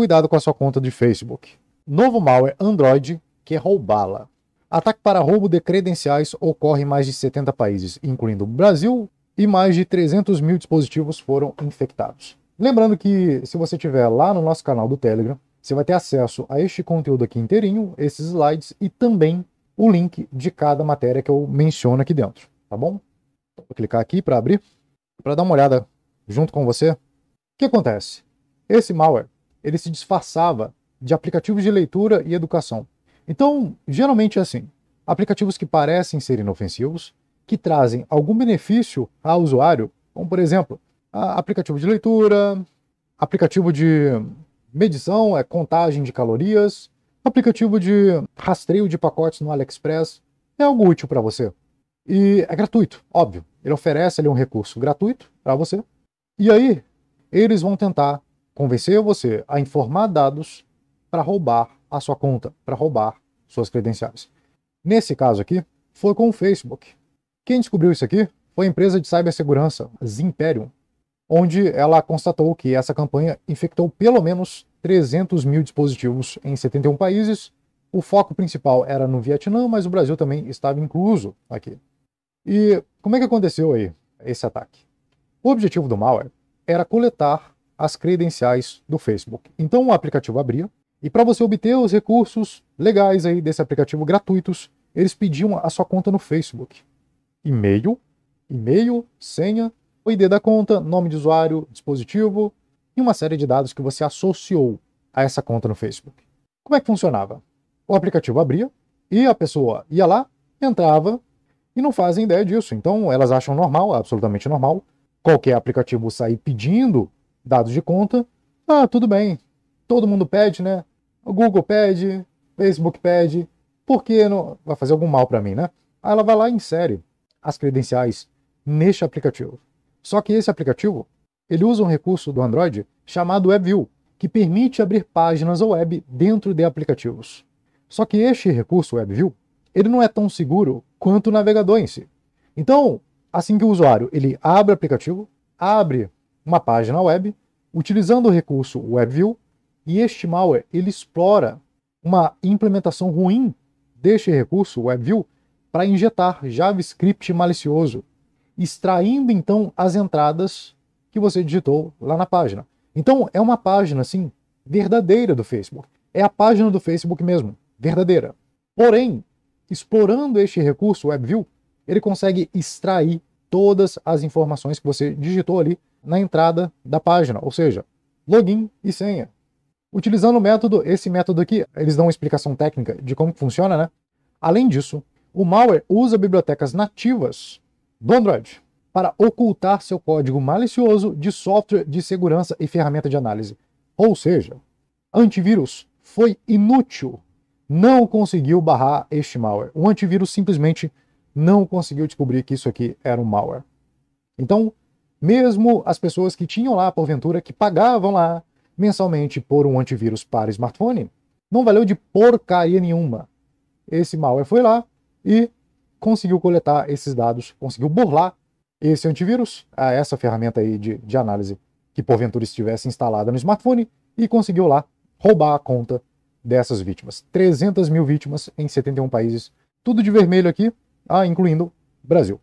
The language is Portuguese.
Cuidado com a sua conta de Facebook. Novo malware Android que roubá-la. Ataque para roubo de credenciais ocorre em mais de 70 países, incluindo o Brasil, e mais de 300 mil dispositivos foram infectados. Lembrando que se você estiver lá no nosso canal do Telegram, você vai ter acesso a este conteúdo aqui inteirinho, esses slides e também o link de cada matéria que eu menciono aqui dentro, tá bom? Vou clicar aqui para abrir, para dar uma olhada junto com você. O que acontece? Esse malware ele se disfarçava de aplicativos de leitura e educação. Então, geralmente é assim: aplicativos que parecem ser inofensivos, que trazem algum benefício ao usuário, como por exemplo, aplicativo de leitura, aplicativo de medição, é contagem de calorias, aplicativo de rastreio de pacotes no AliExpress, é algo útil para você. E é gratuito, óbvio. Ele oferece ali um recurso gratuito para você. E aí, eles vão tentar convencer você a informar dados para roubar a sua conta, para roubar suas credenciais. Nesse caso aqui, foi com o Facebook. Quem descobriu isso aqui foi a empresa de cibersegurança, Zimperium, onde ela constatou que essa campanha infectou pelo menos 300 mil dispositivos em 71 países. O foco principal era no Vietnã, mas o Brasil também estava incluso aqui. E como é que aconteceu aí esse ataque? O objetivo do malware era coletar as credenciais do Facebook. Então o aplicativo abria, e para você obter os recursos legais aí desse aplicativo gratuitos, eles pediam a sua conta no Facebook. E-mail, e-mail, senha, o ID da conta, nome de usuário, dispositivo e uma série de dados que você associou a essa conta no Facebook. Como é que funcionava? O aplicativo abria e a pessoa ia lá, entrava e não fazem ideia disso. Então elas acham normal, absolutamente normal, qualquer aplicativo sair pedindo dados de conta. Ah, tudo bem. Todo mundo pede, né? O Google pede, Facebook pede. Por que não vai fazer algum mal para mim, né? Aí ela vai lá e insere as credenciais neste aplicativo. Só que esse aplicativo, ele usa um recurso do Android chamado WebView, que permite abrir páginas web dentro de aplicativos. Só que este recurso WebView, ele não é tão seguro quanto o navegador em si. Então, assim que o usuário ele abre o aplicativo, abre uma página web utilizando o recurso WebView e este malware ele explora uma implementação ruim deste recurso WebView para injetar JavaScript malicioso, extraindo então as entradas que você digitou lá na página. Então é uma página assim verdadeira do Facebook, é a página do Facebook mesmo, verdadeira. Porém, explorando este recurso WebView, ele consegue extrair todas as informações que você digitou ali na entrada da página, ou seja, login e senha. Utilizando o método, esse método aqui, eles dão uma explicação técnica de como funciona, né? Além disso, o malware usa bibliotecas nativas do Android para ocultar seu código malicioso de software de segurança e ferramenta de análise. Ou seja, antivírus foi inútil, não conseguiu barrar este malware. O antivírus simplesmente não conseguiu descobrir que isso aqui era um malware. Então, mesmo as pessoas que tinham lá, porventura, que pagavam lá mensalmente por um antivírus para smartphone, não valeu de porcaria nenhuma. Esse malware foi lá e conseguiu coletar esses dados, conseguiu burlar esse antivírus, essa ferramenta aí de, de análise que porventura estivesse instalada no smartphone, e conseguiu lá roubar a conta dessas vítimas. 300 mil vítimas em 71 países. Tudo de vermelho aqui, incluindo Brasil.